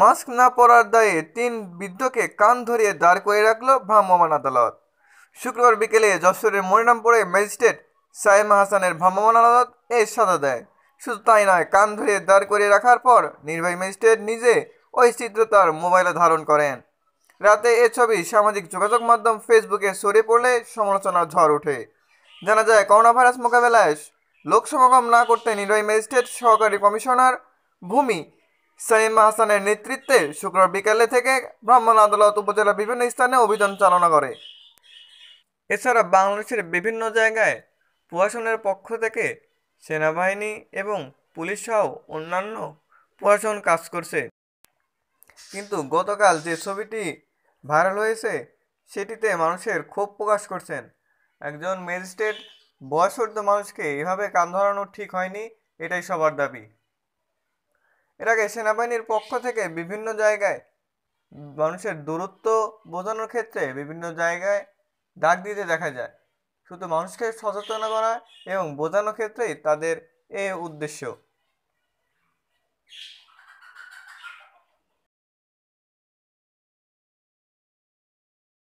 mask না পরার দায়ে তিন বৃদ্ধকে কান ধরিয়ে দাঁড় করে রাখল ভ্রাম্যমাণ আদালত শুক্রবার বিকেলে যশোরের মরিনামপুরে ম্যাজিস্ট্রেট সাইমা হাসানের ভ্রাম্যমাণ আদালত এই সাদা দেয় শুধু তাই নয় কান ধরিয়ে দাঁড় করে রাখার পর নির্বাহী ম্যাজিস্ট্রেট নিজে ওই চিত্র তার মোবাইলে ধারণ করেন রাতে এ ছবি সামাজিক যোগাযোগ মাধ্যম ফেসবুকে সরে পড়লে সমালোচনার ঝড় ওঠে জানা যায় করোনা ভাইরাস মোকাবেলায় লোক সমাগম না করতে নির্বাহী ম্যাজিস্ট্রেট সহকারী কমিশনার ভূমি সাইম হাসানের নেতৃত্বে শুক্রবার বিকালে থেকে ব্রাহ্মণ আদালত উপজেলার বিভিন্ন স্থানে অভিযান চালনা করে এছাড়া বাংলাদেশের বিভিন্ন জায়গায় প্রশাসনের পক্ষ থেকে সেনাবাহিনী এবং পুলিশ সহ অন্যান্য প্রশাসন কাজ করছে কিন্তু গতকাল যে ছবিটি ভাইরাল হয়েছে সেটিতে মানুষের ক্ষোভ প্রকাশ করছেন একজন ম্যাজিস্ট্রেট বয়সর্ধ মানুষকে এভাবে কান ধরানো ঠিক হয়নি এটাই সবার দাবি এর আগে সেনাবাহিনীর পক্ষ থেকে বিভিন্ন জায়গায় মানুষের দূরত্ব বোঝানোর ক্ষেত্রে বিভিন্ন জায়গায় ডাক দিতে দেখা যায় শুধু মানুষকে সচেতন করা এবং বোঝানোর ক্ষেত্রেই তাদের এ উদ্দেশ্য